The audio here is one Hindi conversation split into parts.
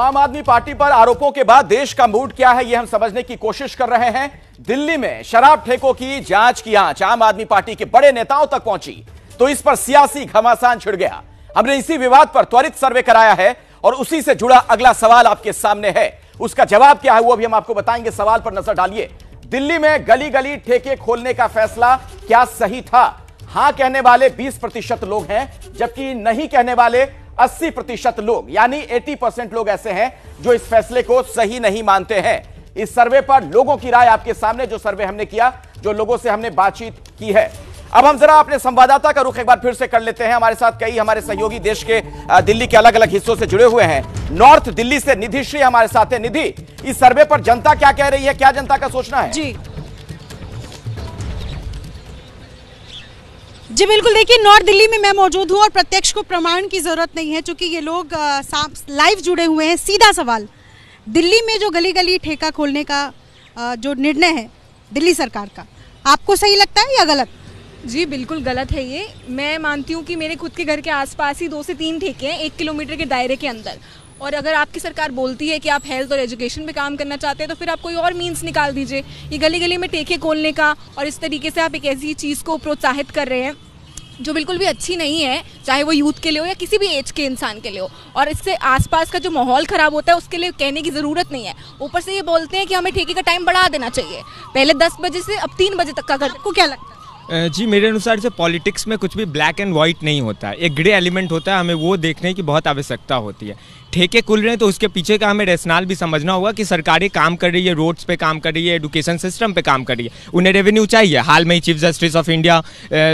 आम आदमी पार्टी पर आरोपों के बाद देश का मूड क्या है यह हम समझने की कोशिश कर रहे हैं दिल्ली में शराब ठेकों की जांच की आंच आम आदमी पार्टी के बड़े नेताओं तक पहुंची तो इस पर सियासी घमासान छिड़ गया हमने इसी विवाद पर त्वरित सर्वे कराया है और उसी से जुड़ा अगला सवाल आपके सामने है उसका जवाब क्या है वो भी हम आपको बताएंगे सवाल पर नजर डालिए दिल्ली में गली गली ठेके खोलने का फैसला क्या सही था हां कहने वाले 20 प्रतिशत लोग हैं जबकि नहीं कहने वाले 80 प्रतिशत लोग यानी 80 परसेंट लोग ऐसे हैं जो इस फैसले को सही नहीं मानते हैं इस सर्वे पर लोगों की राय आपके सामने जो सर्वे हमने किया जो लोगों से हमने बातचीत की है अब हम जरा अपने संवाददाता का रुख एक बार फिर से कर लेते हैं हमारे साथ कई हमारे सहयोगी देश के दिल्ली के अलग अलग हिस्सों से जुड़े हुए हैं नॉर्थ दिल्ली से निधि श्री हमारे साथ है निधि इस सर्वे पर जनता क्या कह रही है क्या जनता का सोचना है जी जी बिल्कुल देखिए नॉर्थ दिल्ली में मैं मौजूद हूँ और प्रत्यक्ष को प्रमाण की ज़रूरत नहीं है क्योंकि ये लोग लाइव जुड़े हुए हैं सीधा सवाल दिल्ली में जो गली गली ठेका खोलने का आ, जो निर्णय है दिल्ली सरकार का आपको सही लगता है या गलत जी बिल्कुल गलत है ये मैं मानती हूँ कि मेरे खुद के घर के आसपास ही दो से तीन ठेके हैं एक किलोमीटर के दायरे के अंदर और अगर आपकी सरकार बोलती है कि आप हेल्थ और एजुकेशन पे काम करना चाहते हैं तो फिर आप कोई और मीन्स निकाल दीजिए ये गली गली में टेके खोलने का और इस तरीके से आप एक ऐसी चीज़ को प्रोत्साहित कर रहे हैं जो बिल्कुल भी अच्छी नहीं है चाहे वो यूथ के लिए हो या किसी भी एज के इंसान के लिए हो और इससे आसपास का जो माहौल ख़राब होता है उसके लिए कहने की ज़रूरत नहीं है ऊपर से ये बोलते हैं कि हमें ठेके का टाइम बढ़ा देना चाहिए पहले दस बजे से अब तीन बजे तक का घर को क्या लगता है जी मेरे अनुसार से पॉलिटिक्स में कुछ भी ब्लैक एंड वाइट नहीं होता है एक ग्रे एलिमेंट होता है हमें वो देखने की बहुत आवश्यकता होती है ठेके खुल रहे हैं तो उसके पीछे का हमें रेशनाल भी समझना होगा कि सरकारें काम कर रही है रोड्स पे काम कर रही है एडुकेशन सिस्टम पे काम कर रही है उन्हें रेवेन्यू चाहिए हाल में ही चीफ जस्टिस ऑफ इंडिया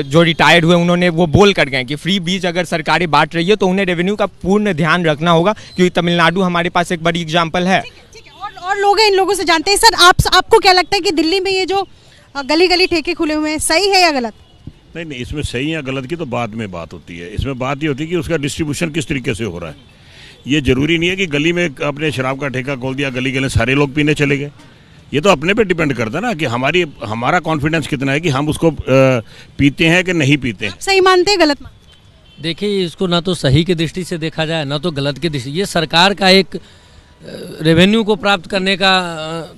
जो रिटायर्ड हुए उन्होंने वो बोल कर गए कि फ्री बीज अगर सरकारें बांट रही है तो उन्हें रेवेन्यू का पूर्ण ध्यान रखना होगा क्योंकि तमिलनाडु हमारे पास एक बड़ी एग्जाम्पल है और लोग इन लोगों से जानते हैं सर आप आपको क्या लगता है कि दिल्ली में ये जो गली गली ठेके खुले हुए हैं सही है या गलत नहीं नहीं इसमें सही या गलत की तो बाद में बात होती है इसमें बात ये होती है कि उसका डिस्ट्रीब्यूशन किस तरीके से हो रहा है ये जरूरी नहीं है कि गली में अपने शराब का ठेका खोल दिया गली गले सारे लोग पीने चले गए ये तो अपने पे डिपेंड करता है ना कि हमारी हमारा कॉन्फिडेंस कितना है कि हम उसको पीते हैं कि नहीं पीते हैं सही मानते हैं गलत देखिए इसको ना तो सही की दृष्टि से देखा जाए ना तो गलत की दृष्टि ये सरकार का एक रेवेन्यू को प्राप्त करने का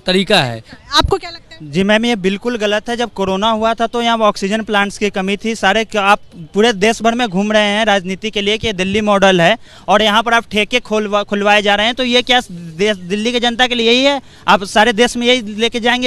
तरीका है आपको क्या लगता जी मैम ये बिल्कुल गलत है जब कोरोना हुआ था तो यहाँ ऑक्सीजन प्लांट्स की कमी थी सारे आप पूरे देश भर में घूम रहे हैं राजनीति के लिए कि दिल्ली मॉडल है और यहाँ पर आप ठेके खुलवा खुलवाए जा रहे हैं तो ये क्या दिल्ली की जनता के लिए यही है आप सारे देश में यही लेके जाएंगे